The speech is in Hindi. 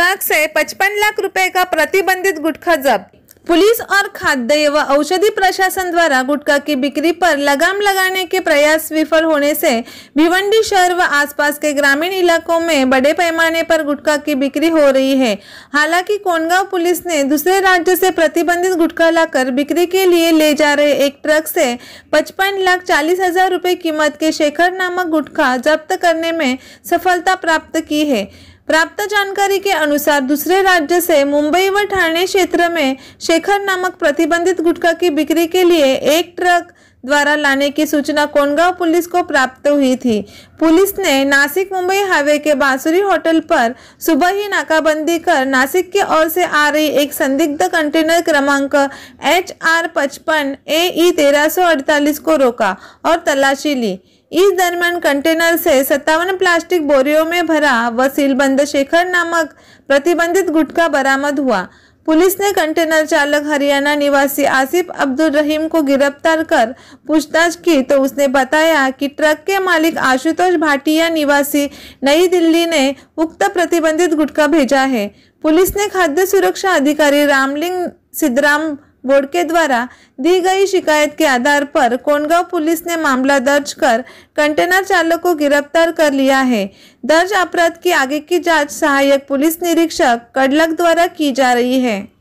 ट्रक से 55 लाख रुपए का प्रतिबंधित गुटखा जब्त पुलिस और खाद्य एवं औषधि प्रशासन द्वारा गुटखा की बिक्री पर लगाम लगाने के प्रयास विफल होने से भिवंडी शहर व आसपास के ग्रामीण इलाकों में बड़े पैमाने पर गुटखा की बिक्री हो रही है हालांकि कोनगांव पुलिस ने दूसरे राज्य से प्रतिबंधित गुटखा लाकर बिक्री के लिए ले जा रहे एक ट्रक से पचपन लाख चालीस हजार रुपए कीमत के शेखर नामक गुटखा जब्त करने में सफलता प्राप्त की है प्राप्त जानकारी के अनुसार दूसरे राज्य से मुंबई व ठाणे क्षेत्र में शेखर नामक प्रतिबंधित गुटखा की बिक्री के लिए एक ट्रक द्वारा लाने की सूचना कोनगांव पुलिस को प्राप्त हुई थी पुलिस ने नासिक मुंबई हाईवे के बांसुरी होटल पर सुबह ही नाकाबंदी कर नासिक की ओर से आ रही एक संदिग्ध कंटेनर क्रमांक एच आर पचपन ए ई तेरह को रोका और तलाशी ली इस दरमियान कंटेनर से सत्तावन प्लास्टिक बोरियों में भरा व सीलबंद शेखर नामक प्रतिबंधित गुटखा बरामद हुआ पुलिस ने कंटेनर चालक हरियाणा निवासी आसिफ अब्दुल रहीम को गिरफ्तार कर पूछताछ की तो उसने बताया कि ट्रक के मालिक आशुतोष भाटिया निवासी नई दिल्ली ने उक्त प्रतिबंधित गुटखा भेजा है पुलिस ने खाद्य सुरक्षा अधिकारी रामलिंग सिद्धराम बोर्ड के द्वारा दी गई शिकायत के आधार पर कोनगांव पुलिस ने मामला दर्ज कर कंटेनर चालक को गिरफ्तार कर लिया है दर्ज अपराध की आगे की जांच सहायक पुलिस निरीक्षक कडलक द्वारा की जा रही है